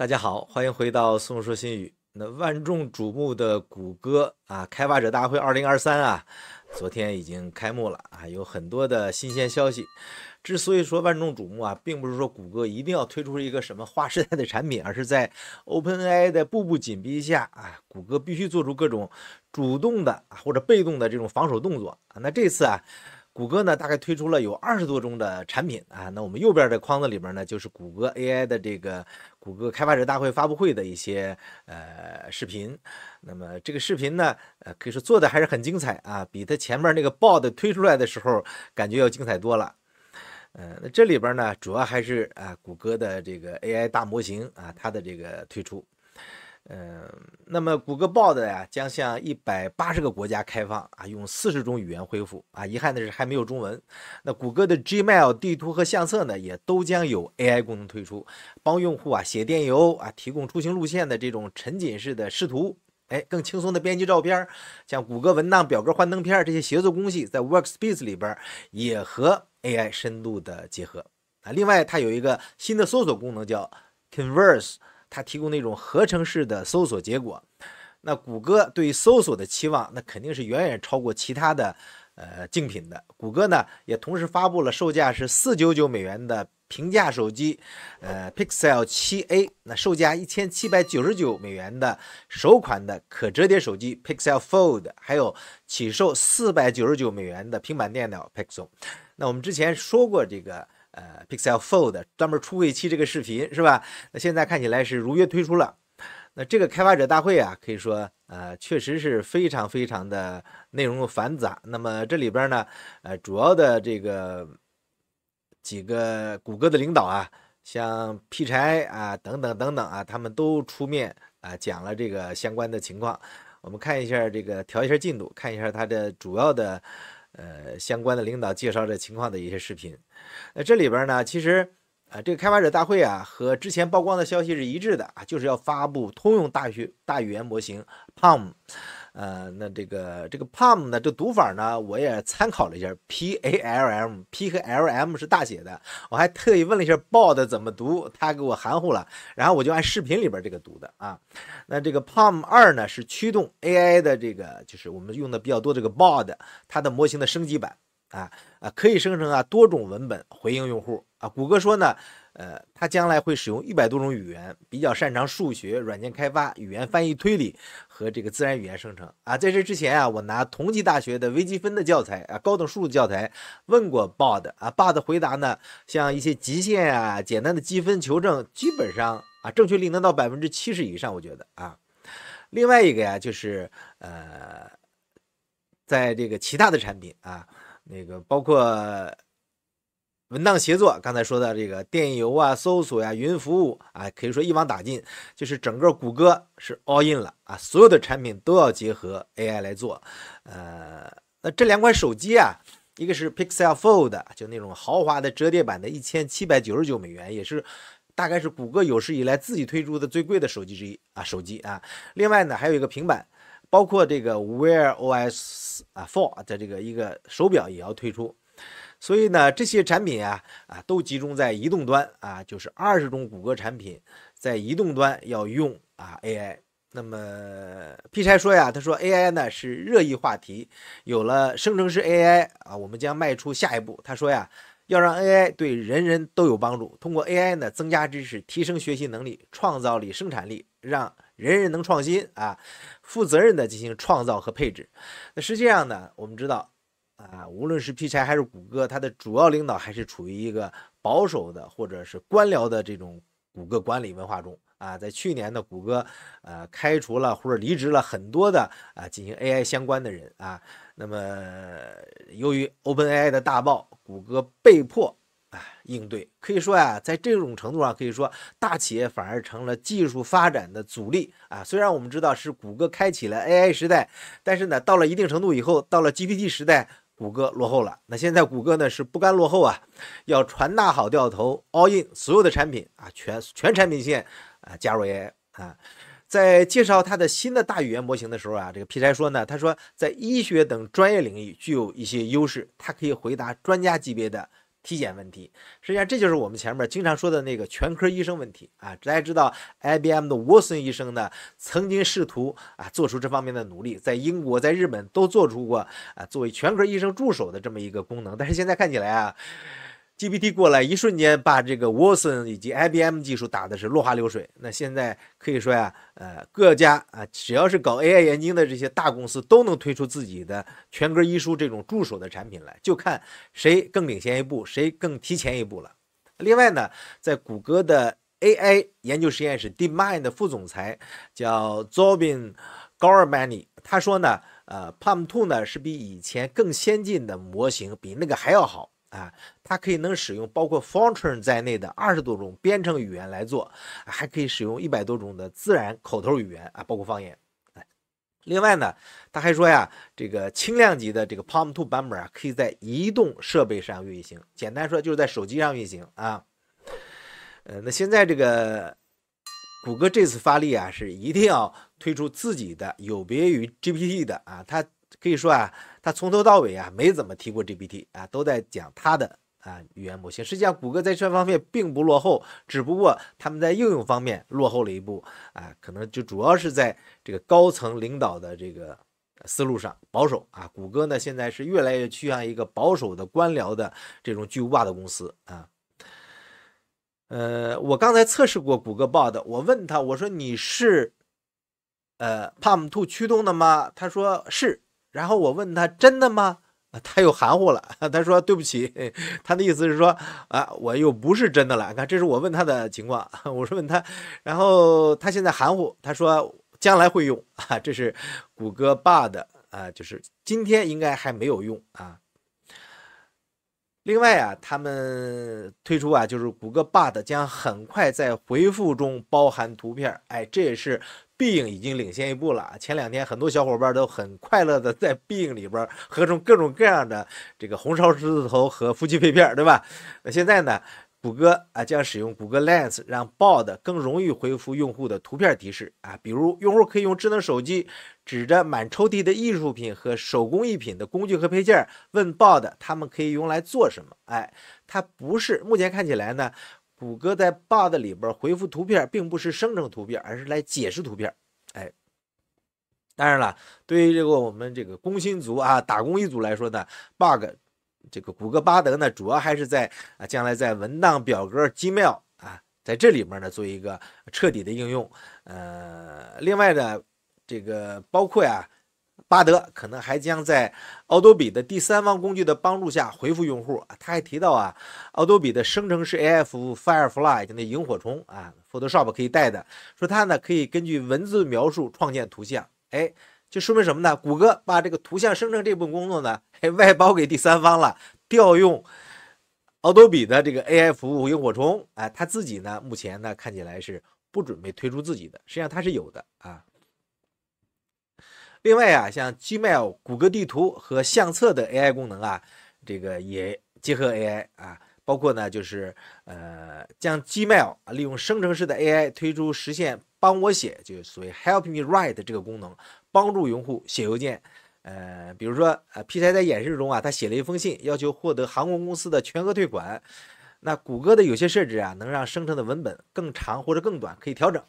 大家好，欢迎回到《宋说新语》。那万众瞩目的谷歌啊，开发者大会2023啊，昨天已经开幕了啊，有很多的新鲜消息。之所以说万众瞩目啊，并不是说谷歌一定要推出一个什么划时代的产品，而是在 OpenAI 的步步紧逼下啊，谷歌必须做出各种主动的啊或者被动的这种防守动作那这次啊。谷歌呢，大概推出了有二十多种的产品啊。那我们右边的框子里边呢，就是谷歌 AI 的这个谷歌开发者大会发布会的一些呃视频。那么这个视频呢，呃，可以说做的还是很精彩啊，比它前面那个报的推出来的时候，感觉要精彩多了。呃，那这里边呢，主要还是啊，谷歌的这个 AI 大模型啊，它的这个推出。嗯，那么谷歌报的呀，将向一百八十个国家开放啊，用四十种语言恢复啊。遗憾的是还没有中文。那谷歌的 Gmail 地图和相册呢，也都将有 AI 功能推出，帮用户啊写电邮啊，提供出行路线的这种沉浸式的视图，哎，更轻松的编辑照片儿，像谷歌文档、表格、幻灯片这些协作工具，在 Workspace 里边也和 AI 深度的结合啊。另外，它有一个新的搜索功能叫 Converse。它提供那种合成式的搜索结果，那谷歌对搜索的期望，那肯定是远远超过其他的呃竞品的。谷歌呢也同时发布了售价是四九九美元的平价手机呃 Pixel 7a，那售价一千七百九十九美元的首款的可折叠手机 Pixel Fold，还有起售四百九十九美元的平板电脑 Pixel。那我们之前说过这个。呃，Pixel Fold 专门出一期这个视频是吧？那现在看起来是如约推出了。那这个开发者大会啊，可以说呃，确实是非常非常的内容繁杂。那么这里边呢，呃，主要的这个几个谷歌的领导啊，像皮柴啊等等等等啊，他们都出面啊讲了这个相关的情况。我们看一下这个调一下进度，看一下它的主要的。呃，相关的领导介绍这情况的一些视频，那这里边呢，其实啊，这个开发者大会啊，和之前曝光的消息是一致的啊，就是要发布通用大学大语言模型 Palm。呃，那这个这个 palm 呢，这读法呢，我也参考了一下，p a l m，p 和 l m 是大写的。我还特意问了一下 bard 怎么读，他给我含糊了，然后我就按视频里边这个读的啊。那这个 palm 二呢，是驱动 AI 的这个，就是我们用的比较多这个 bard，它的模型的升级版啊啊，可以生成啊多种文本回应用户啊。谷歌说呢。呃，他将来会使用一百多种语言，比较擅长数学、软件开发、语言翻译、推理和这个自然语言生成啊。在这之前啊，我拿同济大学的微积分的教材啊，高等数学教材问过 Bard 啊，Bard 的回答呢，像一些极限啊、简单的积分求证，基本上啊，正确率能到百分之七十以上，我觉得啊。另外一个呀，就是呃，在这个其他的产品啊，那个包括。文档协作，刚才说的这个电邮啊、搜索呀、云服务啊，可以说一网打尽。就是整个谷歌是 all in 了啊，所有的产品都要结合 AI 来做。呃，那这两款手机啊，一个是 Pixel Fold，就那种豪华的折叠版的，一千七百九十九美元，也是大概是谷歌有史以来自己推出的最贵的手机之一啊，手机啊。另外呢，还有一个平板，包括这个 Wear OS 啊，For 的这个一个手表也要推出。所以呢，这些产品呀，啊，都集中在移动端啊，就是二十种谷歌产品在移动端要用啊 AI。那么 P 柴说呀，他说 AI 呢是热议话题，有了生成式 AI 啊，我们将迈出下一步。他说呀，要让 AI 对人人都有帮助，通过 AI 呢增加知识、提升学习能力、创造力、生产力，让人人能创新啊，负责任的进行创造和配置。那实际上呢，我们知道。啊，无论是劈柴还是谷歌，它的主要领导还是处于一个保守的或者是官僚的这种谷歌管理文化中啊。在去年呢，谷歌呃开除了或者离职了很多的啊进行 AI 相关的人啊。那么由于 OpenAI 的大爆，谷歌被迫啊应对。可以说呀，在这种程度上，可以说大企业反而成了技术发展的阻力啊。虽然我们知道是谷歌开启了 AI 时代，但是呢，到了一定程度以后，到了 GPT 时代。谷歌落后了，那现在谷歌呢是不甘落后啊，要传大好掉头 all in 所有的产品啊，全全产品线啊加入 AI 啊，在介绍它的新的大语言模型的时候啊，这个皮柴说呢，他说在医学等专业领域具有一些优势，它可以回答专家级别的。体检问题，实际上这就是我们前面经常说的那个全科医生问题啊。大家知道，IBM 的沃森医生呢，曾经试图啊做出这方面的努力，在英国、在日本都做出过啊作为全科医生助手的这么一个功能，但是现在看起来啊。GPT 过来，一瞬间把这个 Watson 以及 IBM 技术打的是落花流水。那现在可以说呀，呃，各家啊，只要是搞 AI 研究的这些大公司，都能推出自己的全格医书这种助手的产品来，就看谁更领先一步，谁更提前一步了。另外呢，在谷歌的 AI 研究实验室 DeepMind 的副总裁叫 z o b i n g o a r m a n i 他说呢，呃，Palm Two 呢是比以前更先进的模型，比那个还要好。啊，它可以能使用包括 Fortran 在内的二十多种编程语言来做，还可以使用一百多种的自然口头语言啊，包括方言。另外呢，他还说呀，这个轻量级的这个 Palm Two 版本啊，可以在移动设备上运行，简单说就是在手机上运行啊。呃，那现在这个谷歌这次发力啊，是一定要推出自己的有别于 GPT 的啊，它。可以说啊，他从头到尾啊没怎么提过 GPT 啊，都在讲他的啊语言模型。实际上，谷歌在这方面并不落后，只不过他们在应用方面落后了一步啊，可能就主要是在这个高层领导的这个思路上保守啊。谷歌呢，现在是越来越趋向一个保守的官僚的这种巨无霸的公司啊。呃，我刚才测试过谷歌 bot，我问他，我说你是呃 Palm Two 驱动的吗？他说是。然后我问他真的吗？他又含糊了。他说对不起，他的意思是说啊，我又不是真的了。看这是我问他的情况，我是问他，然后他现在含糊，他说将来会用啊，这是谷歌巴的啊，就是今天应该还没有用啊。另外啊，他们推出啊，就是谷歌巴的将很快在回复中包含图片。哎，这也是。being 已经领先一步了。前两天很多小伙伴都很快乐的在 being 里边合成各种各样的这个红烧狮子头和夫妻肺片，对吧？那现在呢，谷歌啊将使用谷歌 Lens 让 b a r d 更容易回复用户的图片提示啊，比如用户可以用智能手机指着满抽屉的艺术品和手工艺品的工具和配件问 b a r d 他们可以用来做什么？哎，它不是。目前看起来呢。谷歌在 Bug 里边回复图片，并不是生成图片，而是来解释图片。哎，当然了，对于这个我们这个工薪族啊、打工一族来说呢，Bug 这个谷歌巴德呢，主要还是在啊，将来在文档、表格、Gmail 啊，在这里面呢做一个彻底的应用。呃，另外呢，这个包括呀。巴德可能还将在奥多比的第三方工具的帮助下回复用户。他还提到啊，奥多比的生成式 AI 服务 Firefly，就那萤火虫啊，Photoshop 可以带的。说它呢可以根据文字描述创建图像。哎，就说明什么呢？谷歌把这个图像生成这部分工作呢，外包给第三方了，调用奥多比的这个 AI 服务萤火虫。哎，他自己呢，目前呢看起来是不准备推出自己的。实际上他是有的啊。另外啊，像 Gmail、谷歌地图和相册的 AI 功能啊，这个也结合 AI 啊，包括呢，就是呃，将 Gmail 利用生成式的 AI 推出实现帮我写，就是所谓 helping me write 这个功能，帮助用户写邮件。呃，比如说呃，P 杰在演示中啊，他写了一封信，要求获得航空公司的全额退款。那谷歌的有些设置啊，能让生成的文本更长或者更短，可以调整，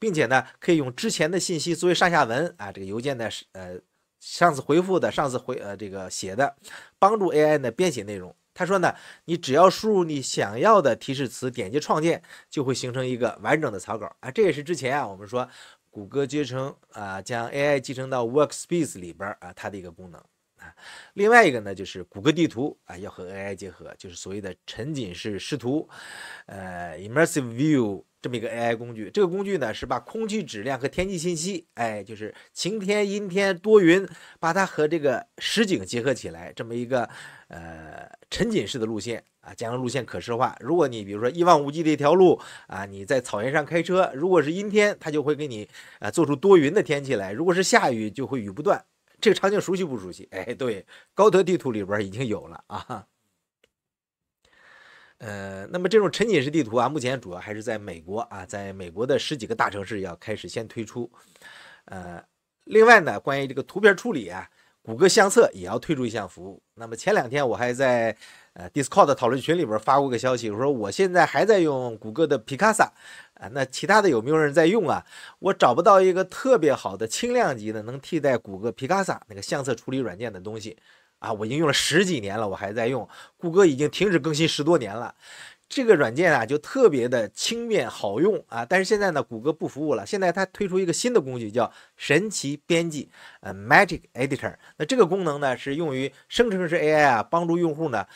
并且呢，可以用之前的信息作为上下文啊，这个邮件的呃上次回复的上次回呃这个写的，帮助 AI 呢编写内容。他说呢，你只要输入你想要的提示词，点击创建，就会形成一个完整的草稿啊。这也是之前啊我们说谷歌集成啊将 AI 集成到 Workspace 里边啊它的一个功能。另外一个呢，就是谷歌地图啊，要和 AI 结合，就是所谓的沉浸式视图，呃，Immersive View 这么一个 AI 工具。这个工具呢，是把空气质量和天气信息，哎，就是晴天、阴天、多云，把它和这个实景结合起来，这么一个呃沉浸式的路线啊，将路线可视化。如果你比如说一望无际的一条路啊，你在草原上开车，如果是阴天，它就会给你啊做出多云的天气来；如果是下雨，就会雨不断。这个场景熟悉不熟悉？哎，对，高德地图里边已经有了啊。呃，那么这种沉浸式地图啊，目前主要还是在美国啊，在美国的十几个大城市要开始先推出。呃，另外呢，关于这个图片处理啊，谷歌相册也要推出一项服务。那么前两天我还在。呃，Discord 讨论群里边发过个消息，我说我现在还在用谷歌的 Picasa 啊，那其他的有没有人在用啊？我找不到一个特别好的轻量级的能替代谷歌 Picasa 那个相册处理软件的东西啊。我已经用了十几年了，我还在用。谷歌已经停止更新十多年了，这个软件啊就特别的轻便好用啊。但是现在呢，谷歌不服务了，现在它推出一个新的工具叫神奇编辑，呃，Magic Editor。那这个功能呢是用于生成式 AI 啊，帮助用户呢。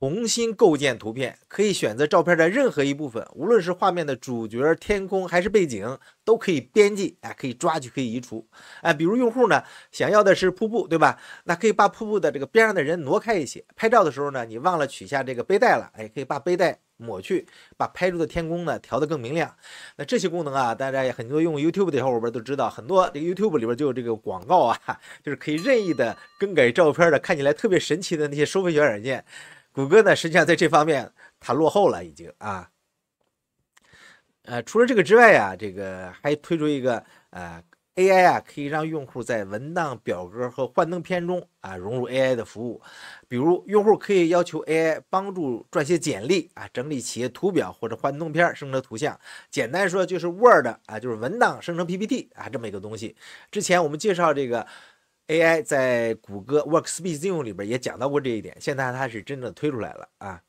重新构建图片，可以选择照片的任何一部分，无论是画面的主角、天空还是背景，都可以编辑。哎，可以抓取，可以移除。哎，比如用户呢想要的是瀑布，对吧？那可以把瀑布的这个边上的人挪开一些。拍照的时候呢，你忘了取下这个背带了，哎，可以把背带抹去，把拍出的天空呢调得更明亮。那这些功能啊，大家也很多用 YouTube 的小伙伴都知道，很多这个 YouTube 里边就有这个广告啊，就是可以任意的更改照片的，看起来特别神奇的那些收费小软件。谷歌呢，实际上在这方面它落后了，已经啊。呃，除了这个之外啊，这个还推出一个呃 AI 啊，可以让用户在文档、表格和幻灯片中啊融入 AI 的服务。比如，用户可以要求 AI 帮助撰写简历啊，整理企业图表或者幻灯片生成图像。简单说就是 Word 啊，就是文档生成 PPT 啊这么一个东西。之前我们介绍这个。AI 在谷歌 Workspace Zoom 里边也讲到过这一点，现在它是真的推出来了啊。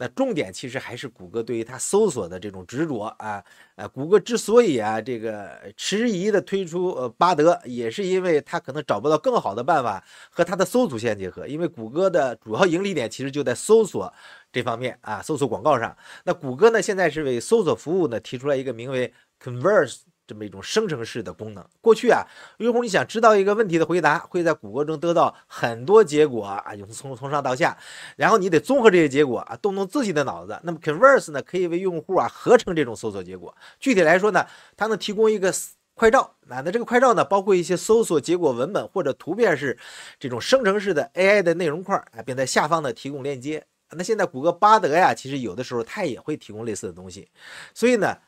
那重点其实还是谷歌对于它搜索的这种执着啊。呃，谷歌之所以啊这个迟疑的推出呃巴德，也是因为它可能找不到更好的办法和它的搜索线结合，因为谷歌的主要盈利点其实就在搜索这方面啊，搜索广告上。那谷歌呢现在是为搜索服务呢提出了一个名为 Converse。这么一种生成式的功能，过去啊，用户你想知道一个问题的回答，会在谷歌中得到很多结果啊，就是从从上到下，然后你得综合这些结果啊，动动自己的脑子。那么 Converse 呢，可以为用户啊合成这种搜索结果。具体来说呢，它能提供一个快照啊，那这个快照呢，包括一些搜索结果文本或者图片式这种生成式的 AI 的内容块啊，并在下方呢提供链接。那现在谷歌巴德呀，其实有的时候它也会提供类似的东西，所以呢。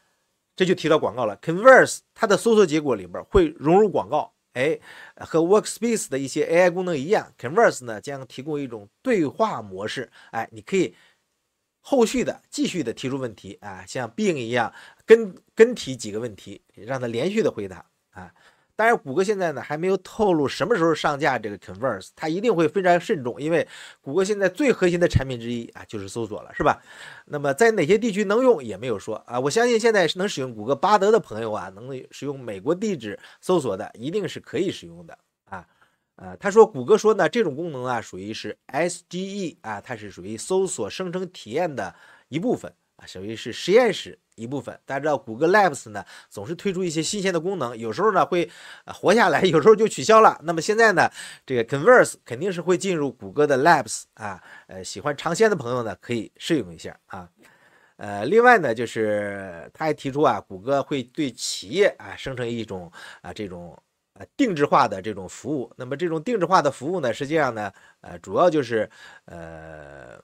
这就提到广告了。Converse 它的搜索结果里边会融入广告，哎，和 Workspace 的一些 AI 功能一样，Converse 呢将提供一种对话模式，哎，你可以后续的继续的提出问题啊，像 Bing 一样，跟跟提几个问题，让它连续的回答啊。当然，谷歌现在呢，还没有透露什么时候上架这个 Converse，它一定会非常慎重，因为谷歌现在最核心的产品之一啊，就是搜索了，是吧？那么在哪些地区能用也没有说啊。我相信现在能使用谷歌巴德的朋友啊，能使用美国地址搜索的，一定是可以使用的啊。呃，他说谷歌说呢，这种功能啊，属于是 SGE 啊，它是属于搜索生成体验的一部分啊，属于是实验室。一部分，大家知道谷歌 Labs 呢总是推出一些新鲜的功能，有时候呢会活下来，有时候就取消了。那么现在呢，这个 Converse 肯定是会进入谷歌的 Labs 啊，呃，喜欢尝鲜的朋友呢可以试用一下啊。呃，另外呢，就是他还提出啊，谷歌会对企业啊生成一种啊这种啊定制化的这种服务。那么这种定制化的服务呢，实际上呢，呃，主要就是呃。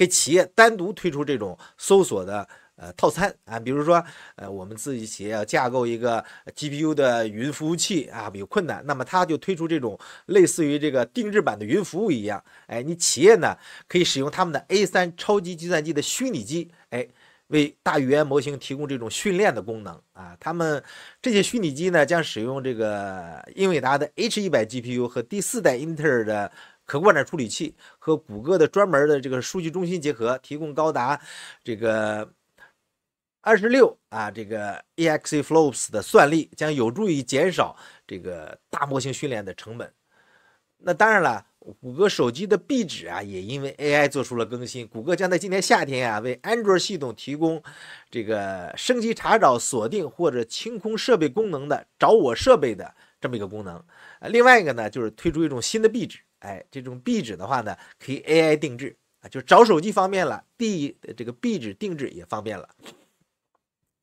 给企业单独推出这种搜索的呃套餐啊，比如说呃我们自己企业要架构一个 GPU 的云服务器啊有困难，那么它就推出这种类似于这个定制版的云服务一样，哎，你企业呢可以使用他们的 A 三超级计算机的虚拟机，哎，为大语言模型提供这种训练的功能啊，他们这些虚拟机呢将使用这个英伟达的 H 一百 GPU 和第四代英特尔的。可扩展处理器和谷歌的专门的这个数据中心结合，提供高达这个二十六啊这个 e x e f l o p s 的算力，将有助于减少这个大模型训练的成本。那当然了，谷歌手机的壁纸啊也因为 AI 做出了更新。谷歌将在今年夏天啊为安卓系统提供这个升级查找锁定或者清空设备功能的“找我设备”的这么一个功能。另外一个呢就是推出一种新的壁纸。哎，这种壁纸的话呢，可以 AI 定制啊，就是找手机方便了，第这个壁纸定制也方便了。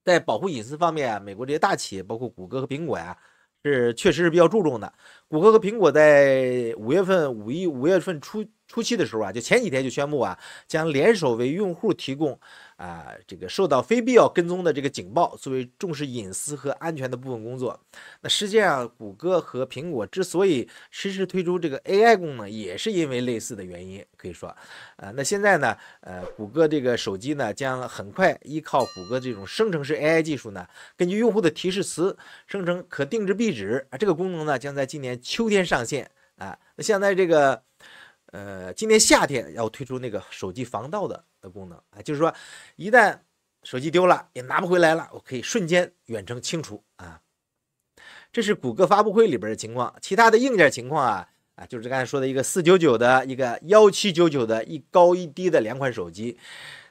在保护隐私方面啊，美国这些大企业，包括谷歌和苹果呀，是确实是比较注重的。谷歌和苹果在五月份五一五月份初。初期的时候啊，就前几天就宣布啊，将联手为用户提供啊，这个受到非必要跟踪的这个警报，作为重视隐私和安全的部分工作。那实际上，谷歌和苹果之所以实时推出这个 AI 功能，也是因为类似的原因。可以说，啊，那现在呢，呃，谷歌这个手机呢，将很快依靠谷歌这种生成式 AI 技术呢，根据用户的提示词生成可定制壁纸。啊，这个功能呢，将在今年秋天上线。啊，那现在这个。呃，今年夏天要推出那个手机防盗的的功能啊，就是说，一旦手机丢了也拿不回来了，我可以瞬间远程清除啊。这是谷歌发布会里边的情况，其他的硬件情况啊啊，就是刚才说的一个四九九的一个幺七九九的一高一低的两款手机。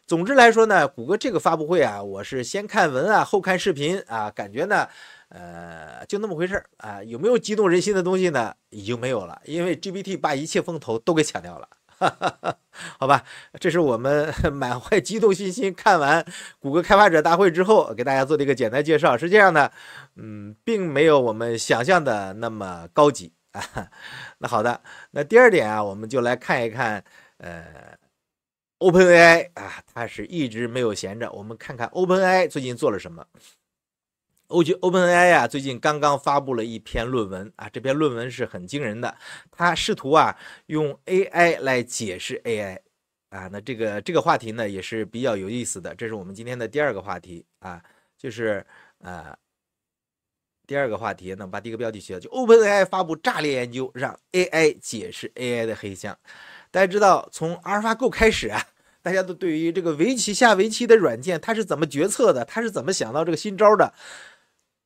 总之来说呢，谷歌这个发布会啊，我是先看文啊，后看视频啊，感觉呢。呃，就那么回事儿啊，有没有激动人心的东西呢？已经没有了，因为 GPT 把一切风头都给抢掉了。哈哈哈，好吧，这是我们 满怀激动信心看完谷歌开发者大会之后给大家做的一个简单介绍。实际上呢，嗯，并没有我们想象的那么高级啊。那好的，那第二点啊，我们就来看一看，呃，OpenAI 啊，它是一直没有闲着。我们看看 OpenAI 最近做了什么。欧 G OpenAI 啊，最近刚刚发布了一篇论文啊，这篇论文是很惊人的。他试图啊用 AI 来解释 AI 啊，那这个这个话题呢也是比较有意思的。这是我们今天的第二个话题啊，就是呃第二个话题呢，把第一个标题写了，就 OpenAI 发布炸裂研究，让 AI 解释 AI 的黑箱。大家知道，从 AlphaGo 开始啊，大家都对于这个围棋下围棋的软件它是怎么决策的，它是怎么想到这个新招的？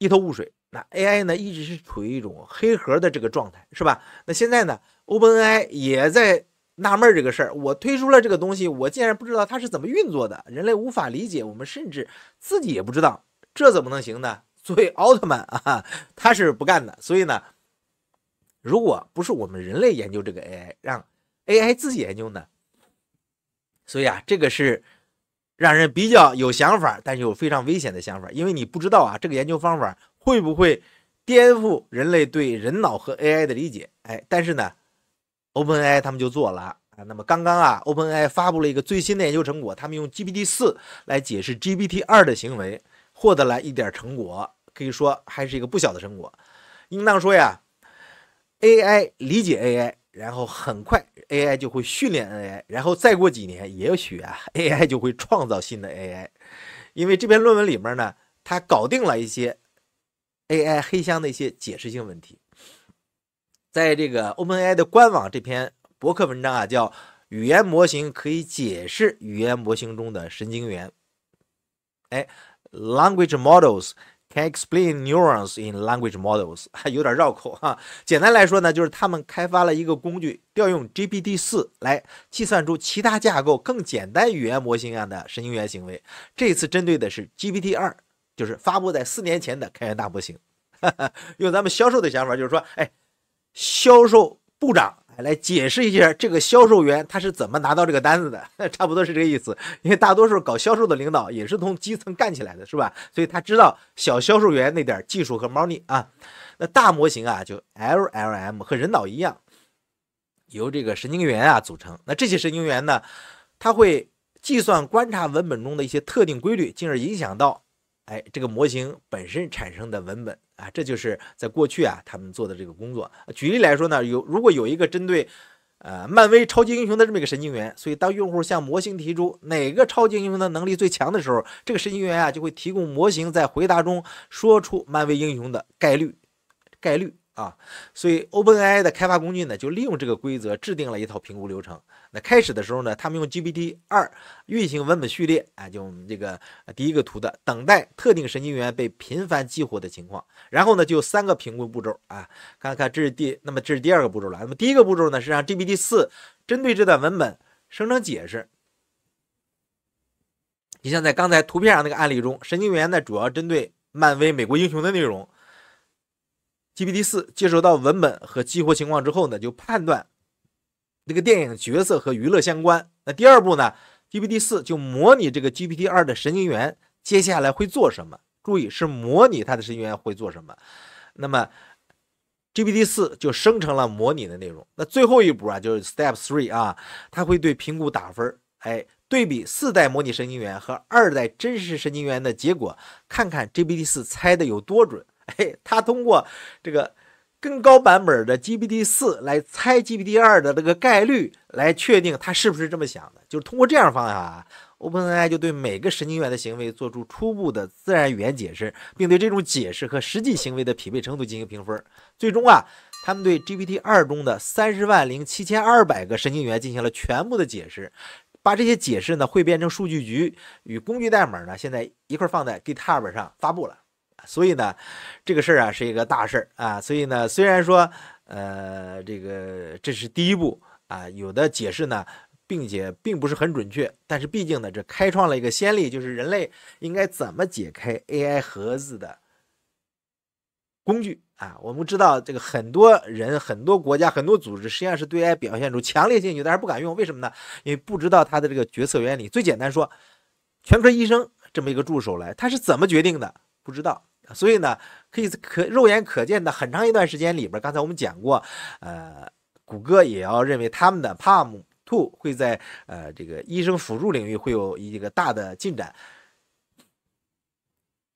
一头雾水，那 AI 呢？一直是处于一种黑盒的这个状态，是吧？那现在呢？OpenAI 也在纳闷这个事儿。我推出了这个东西，我竟然不知道它是怎么运作的，人类无法理解，我们甚至自己也不知道，这怎么能行呢？所以奥特曼啊，他是不干的。所以呢，如果不是我们人类研究这个 AI，让 AI 自己研究呢？所以啊，这个是。让人比较有想法，但是有非常危险的想法，因为你不知道啊，这个研究方法会不会颠覆人类对人脑和 AI 的理解？哎，但是呢，OpenAI 他们就做了啊。那么刚刚啊，OpenAI 发布了一个最新的研究成果，他们用 GPT 四来解释 GPT 二的行为，获得了一点成果，可以说还是一个不小的成果。应当说呀，AI 理解 AI。然后很快，AI 就会训练 AI，然后再过几年，也许啊，AI 就会创造新的 AI。因为这篇论文里面呢，它搞定了一些 AI 黑箱的一些解释性问题。在这个 OpenAI 的官网这篇博客文章啊，叫“语言模型可以解释语言模型中的神经元”，哎，language models。Can explain neurons in language models，还有点绕口哈。简单来说呢，就是他们开发了一个工具，调用 GPT-4 来计算出其他架构更简单语言模型样的神经元行为。这次针对的是 GPT-2，就是发布在四年前的开源大模型。用咱们销售的想法，就是说，哎，销售部长。来解释一下这个销售员他是怎么拿到这个单子的，差不多是这个意思。因为大多数搞销售的领导也是从基层干起来的，是吧？所以他知道小销售员那点技术和猫腻啊。那大模型啊，就 LLM 和人脑一样，由这个神经元啊组成。那这些神经元呢，它会计算、观察文本中的一些特定规律，进而影响到。哎，这个模型本身产生的文本啊，这就是在过去啊他们做的这个工作。举例来说呢，有如果有一个针对呃漫威超级英雄的这么一个神经元，所以当用户向模型提出哪个超级英雄的能力最强的时候，这个神经元啊就会提供模型在回答中说出漫威英雄的概率概率啊。所以 OpenAI 的开发工具呢，就利用这个规则制定了一套评估流程。那开始的时候呢，他们用 GPT 二运行文本序列，啊，就我们这个第一个图的等待特定神经元被频繁激活的情况。然后呢，就三个评估步骤啊，看看这是第，那么这是第二个步骤了。那么第一个步骤呢，是让 GPT 四针对这段文本生成解释。你像在刚才图片上那个案例中，神经元呢主要针对漫威美国英雄的内容。GPT 四接收到文本和激活情况之后呢，就判断。这个电影角色和娱乐相关。那第二步呢？GPT 四就模拟这个 GPT 二的神经元，接下来会做什么？注意是模拟它的神经元会做什么。那么 GPT 四就生成了模拟的内容。那最后一步啊，就是 Step Three 啊，它会对评估打分。哎，对比四代模拟神经元和二代真实神经元的结果，看看 GPT 四猜的有多准。哎，它通过这个。更高版本的 GPT 四来猜 GPT 二的这个概率，来确定它是不是这么想的。就是通过这样方法，OpenAI 就对每个神经元的行为做出初步的自然语言解释，并对这种解释和实际行为的匹配程度进行评分。最终啊，他们对 GPT 二中的三十万零七千二百个神经元进行了全部的解释，把这些解释呢汇编成数据集与工具代码呢，现在一块儿放在 GitHub 上发布了。所以呢，这个事儿啊是一个大事儿啊，所以呢，虽然说，呃，这个这是第一步啊，有的解释呢，并且并不是很准确，但是毕竟呢，这开创了一个先例，就是人类应该怎么解开 AI 盒子的工具啊。我们知道，这个很多人、很多国家、很多组织，实际上是对 AI 表现出强烈兴趣，但是不敢用，为什么呢？因为不知道它的这个决策原理。最简单说，全科医生这么一个助手来，他是怎么决定的？不知道。所以呢，可以可肉眼可见的很长一段时间里边，刚才我们讲过，呃，谷歌也要认为他们的 Palm Two 会在呃这个医生辅助领域会有一个大的进展。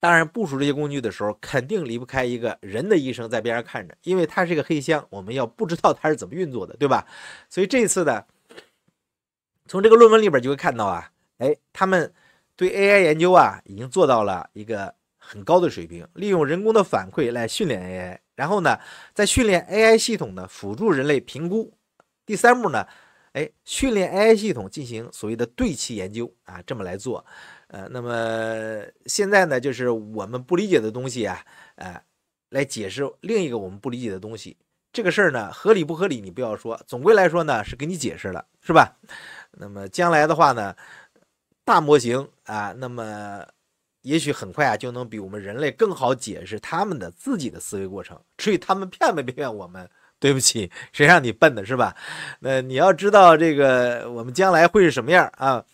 当然，部署这些工具的时候，肯定离不开一个人的医生在边上看着，因为它是一个黑箱，我们要不知道它是怎么运作的，对吧？所以这次呢，从这个论文里边就会看到啊，哎，他们对 AI 研究啊，已经做到了一个。很高的水平，利用人工的反馈来训练 AI，然后呢，在训练 AI 系统呢辅助人类评估。第三步呢，哎，训练 AI 系统进行所谓的对齐研究啊，这么来做。呃，那么现在呢，就是我们不理解的东西啊，呃，来解释另一个我们不理解的东西。这个事儿呢，合理不合理你不要说，总归来说呢，是给你解释了，是吧？那么将来的话呢，大模型啊，那么。也许很快啊，就能比我们人类更好解释他们的自己的思维过程。至于他们骗没骗我们，对不起，谁让你笨的是吧？那你要知道这个，我们将来会是什么样啊？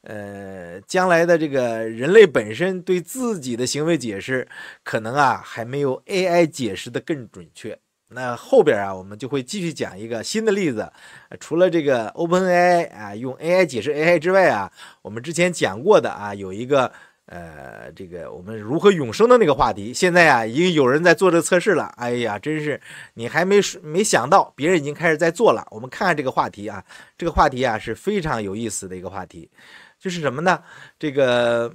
呃，将来的这个人类本身对自己的行为解释，可能啊还没有 AI 解释的更准确。那后边啊，我们就会继续讲一个新的例子。除了这个 OpenAI 啊，用 AI 解释 AI 之外啊，我们之前讲过的啊，有一个。呃，这个我们如何永生的那个话题，现在啊，已经有人在做这测试了。哎呀，真是你还没没想到，别人已经开始在做了。我们看看这个话题啊，这个话题啊是非常有意思的一个话题，就是什么呢？这个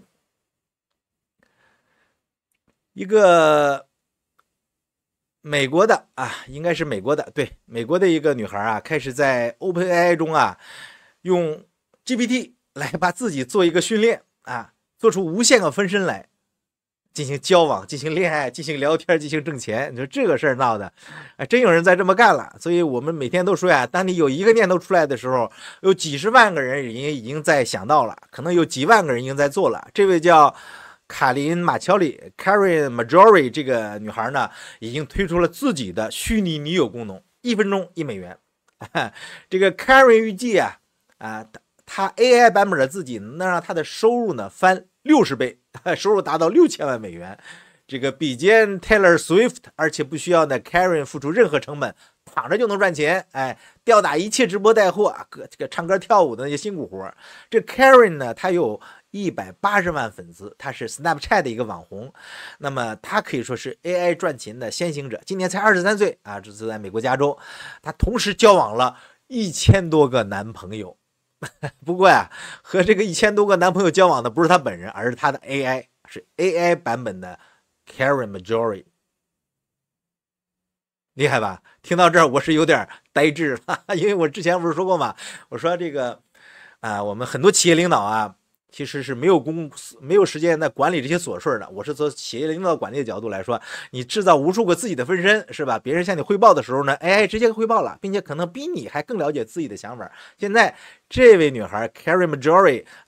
一个美国的啊，应该是美国的，对，美国的一个女孩啊，开始在 OpenAI 中啊，用 GPT 来把自己做一个训练啊。做出无限个分身来，进行交往、进行恋爱、进行聊天、进行挣钱。你说这个事儿闹的，还真有人在这么干了。所以我们每天都说呀，当你有一个念头出来的时候，有几十万个人已经已经在想到了，可能有几万个人已经在做了。这位叫卡琳·马乔里 （Carrie Majori） 这个女孩呢，已经推出了自己的虚拟女友功能，一分钟一美元。这个 Carrie 预计啊，啊，他 AI 版本的自己能让他的收入呢翻六十倍，收入达到六千万美元，这个比肩 Taylor Swift，而且不需要呢 Karen 付出任何成本，躺着就能赚钱，哎，吊打一切直播带货、歌这个唱歌跳舞的那些辛苦活。这 Karen 呢，她有一百八十万粉丝，她是 Snapchat 的一个网红，那么她可以说是 AI 赚钱的先行者，今年才二十三岁啊，这是在美国加州，她同时交往了一千多个男朋友。不过呀，和这个一千多个男朋友交往的不是她本人，而是她的 AI，是 AI 版本的 Karen Majority，厉害吧？听到这儿我是有点呆滞，了，因为我之前不是说过嘛，我说这个啊，我们很多企业领导啊。其实是没有公司、没有时间在管理这些琐事儿的。我是从企业领导管理的角度来说，你制造无数个自己的分身，是吧？别人向你汇报的时候呢，AI 直接汇报了，并且可能比你还更了解自己的想法。现在，这位女孩 Carrie Major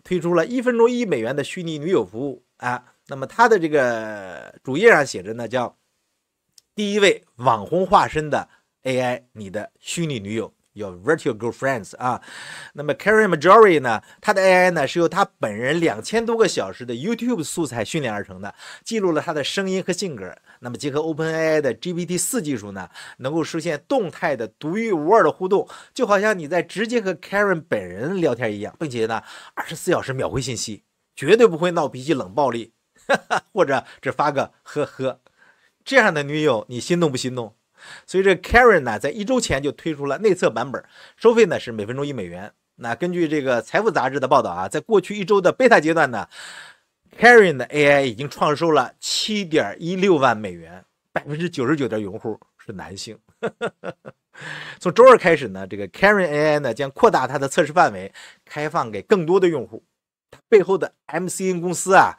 推出了一分钟一美元的虚拟女友服务啊。那么她的这个主页上写着呢，叫“第一位网红化身的 AI，你的虚拟女友”。your virtual girlfriends 啊，那么 Karen Majori 呢？她的 AI 呢是由她本人两千多个小时的 YouTube 素材训练而成的，记录了她的声音和性格。那么结合 OpenAI 的 GPT 四技术呢，能够实现动态的、独一无二的互动，就好像你在直接和 Karen 本人聊天一样，并且呢，二十四小时秒回信息，绝对不会闹脾气、冷暴力，或者只发个呵呵。这样的女友，你心动不心动？所以这 Karen 呢，在一周前就推出了内测版本，收费呢是每分钟一美元。那根据这个财富杂志的报道啊，在过去一周的贝塔阶段呢，Karen 的 AI 已经创收了7.16万美元，百分之九十九的用户是男性。从周二开始呢，这个 Karen AI 呢将扩大它的测试范围，开放给更多的用户。它背后的 M C N 公司啊，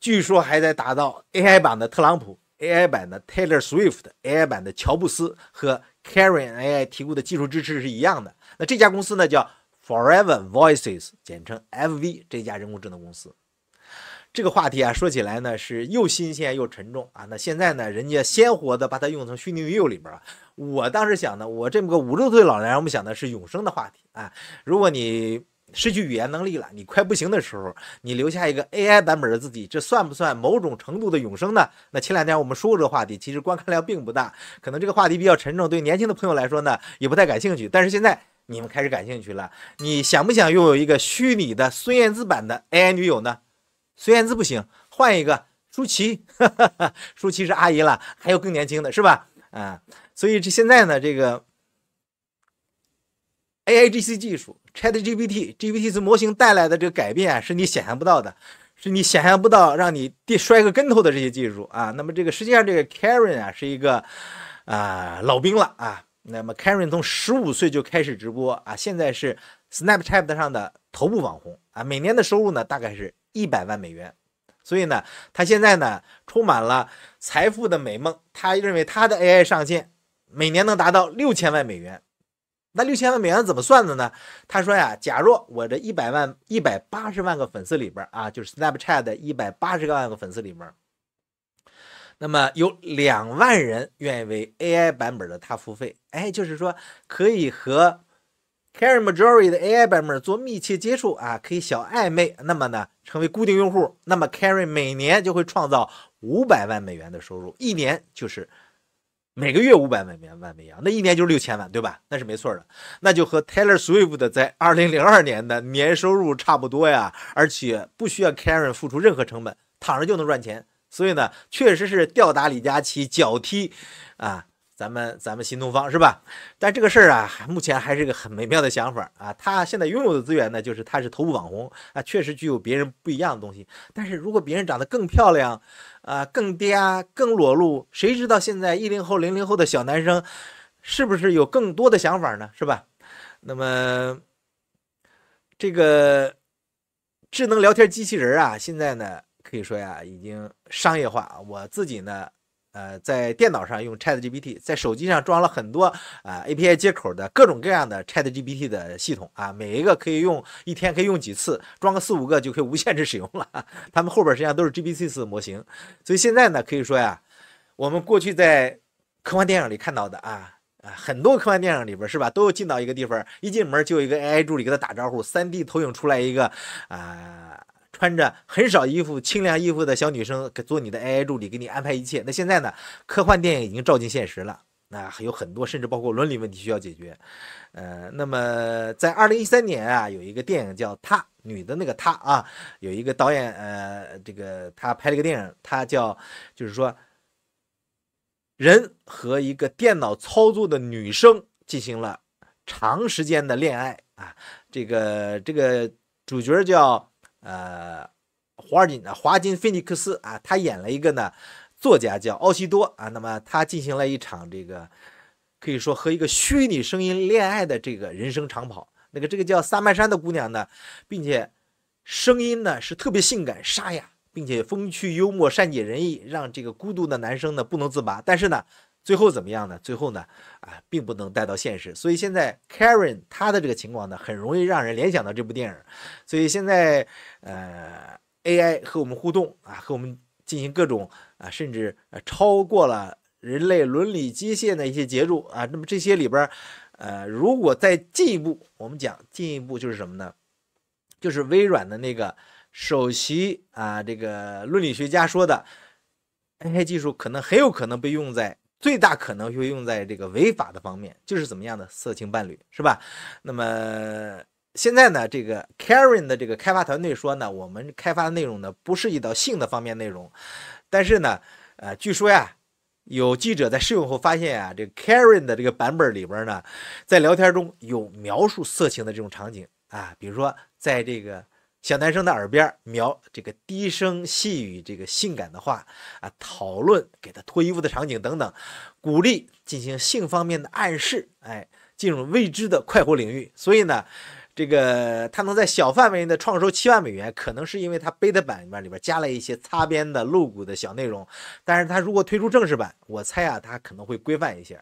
据说还在打造 AI 版的特朗普。AI 版的 Taylor Swift，AI 版的乔布斯和 Karen AI 提供的技术支持是一样的。那这家公司呢，叫 Forever Voices，简称 FV，这家人工智能公司。这个话题啊，说起来呢，是又新鲜又沉重啊。那现在呢，人家鲜活的把它用成虚拟女友里边儿。我当时想呢，我这么个五六岁老人，我们想的是永生的话题啊。如果你……失去语言能力了，你快不行的时候，你留下一个 AI 版本的自己，这算不算某种程度的永生呢？那前两天我们说过这个话题，其实观看量并不大，可能这个话题比较沉重，对年轻的朋友来说呢，也不太感兴趣。但是现在你们开始感兴趣了，你想不想拥有一个虚拟的孙燕姿版的 AI 女友呢？孙燕姿不行，换一个舒淇，舒淇是阿姨了，还有更年轻的是吧？啊，所以这现在呢，这个 AIGC 技术。ChatGPT，GPT 是模型带来的这个改变是你想象不到的，是你想象不到让你跌摔个跟头的这些技术啊。那么这个实际上这个 Karen 啊是一个啊老兵了啊。那么 Karen 从十五岁就开始直播啊，现在是 Snapchat 上的头部网红啊，每年的收入呢大概是一百万美元。所以呢，他现在呢充满了财富的美梦，他认为他的 AI 上线每年能达到六千万美元。那六千万美元怎么算的呢？他说呀，假若我这一百万一百八十万个粉丝里边啊，就是 Snapchat 的一百八十个万个粉丝里边，那么有两万人愿意为 AI 版本的他付费，哎，就是说可以和 Carrie m a j o r y 的 AI 版本做密切接触啊，可以小暧昧，那么呢，成为固定用户，那么 c a r r y 每年就会创造五百万美元的收入，一年就是。每个月五百万美元万美洋，那一年就是六千万，对吧？那是没错的，那就和 Taylor Swift 的在二零零二年的年收入差不多呀，而且不需要 Karen 付出任何成本，躺着就能赚钱，所以呢，确实是吊打李佳琦，脚踢啊！咱们咱们新东方是吧？但这个事儿啊，目前还是一个很美妙的想法啊。他现在拥有的资源呢，就是他是头部网红啊，确实具有别人不一样的东西。但是如果别人长得更漂亮啊，更嗲、更裸露，谁知道现在一零后、零零后的小男生是不是有更多的想法呢？是吧？那么这个智能聊天机器人啊，现在呢可以说呀，已经商业化。我自己呢。呃，在电脑上用 Chat GPT，在手机上装了很多啊 API 接口的各种各样的 Chat GPT 的系统啊，每一个可以用一天，可以用几次，装个四五个就可以无限制使用了。他们后边实际上都是 g p t 四模型，所以现在呢，可以说呀，我们过去在科幻电影里看到的啊啊，很多科幻电影里边是吧，都进到一个地方，一进门就有一个 AI 助理给他打招呼，3D 投影出来一个啊。穿着很少衣服、清凉衣服的小女生做你的 AI 助理，给你安排一切。那现在呢？科幻电影已经照进现实了。那还有很多，甚至包括伦理问题需要解决。呃，那么在二零一三年啊，有一个电影叫《她》，女的那个她啊，有一个导演，呃，这个他拍了一个电影，他叫，就是说，人和一个电脑操作的女生进行了长时间的恋爱啊。这个这个主角叫。呃，华尔金华金菲尼克斯啊，他演了一个呢作家叫奥西多啊，那么他进行了一场这个可以说和一个虚拟声音恋爱的这个人生长跑。那个这个叫萨曼珊的姑娘呢，并且声音呢是特别性感沙哑，并且风趣幽默、善解人意，让这个孤独的男生呢不能自拔。但是呢。最后怎么样呢？最后呢，啊，并不能带到现实。所以现在 Karen 他的这个情况呢，很容易让人联想到这部电影。所以现在，呃，AI 和我们互动啊，和我们进行各种啊，甚至超过了人类伦理基线的一些接入啊。那么这些里边，呃，如果再进一步，我们讲进一步就是什么呢？就是微软的那个首席啊，这个伦理学家说的 AI 技术可能很有可能被用在。最大可能会用在这个违法的方面，就是怎么样的色情伴侣，是吧？那么现在呢，这个 Karen 的这个开发团队说呢，我们开发的内容呢不涉及到性的方面内容，但是呢，呃，据说呀，有记者在试用后发现啊，这 Karen 的这个版本里边呢，在聊天中有描述色情的这种场景啊，比如说在这个。小男生的耳边，描这个低声细语，这个性感的话啊，讨论给他脱衣服的场景等等，鼓励进行性方面的暗示，哎，进入未知的快活领域。所以呢，这个他能在小范围的创收七万美元，可能是因为他 beta 版里面里边加了一些擦边的露骨的小内容。但是，他如果推出正式版，我猜啊，他可能会规范一些。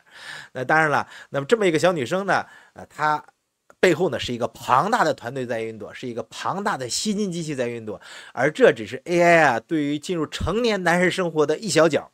那当然了，那么这么一个小女生呢，呃，她。背后呢是一个庞大的团队在运作，是一个庞大的吸金机器在运作，而这只是 AI 啊对于进入成年男人生活的一小角，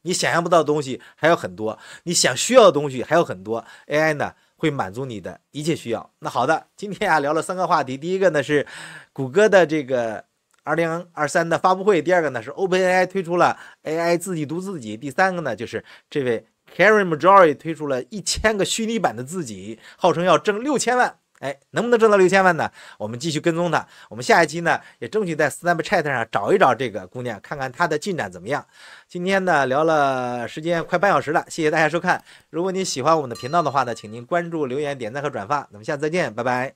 你想象不到的东西还有很多，你想需要的东西还有很多，AI 呢会满足你的一切需要。那好的，今天啊聊了三个话题，第一个呢是谷歌的这个二零二三的发布会，第二个呢是 OpenAI 推出了 AI 自己读自己，第三个呢就是这位。k a r e m a Joy r 推出了一千个虚拟版的自己，号称要挣六千万。哎，能不能挣到六千万呢？我们继续跟踪他。我们下一期呢，也争取在 s n a p Chat 上找一找这个姑娘，看看她的进展怎么样。今天呢，聊了时间快半小时了，谢谢大家收看。如果您喜欢我们的频道的话呢，请您关注、留言、点赞和转发。咱们下次再见，拜拜。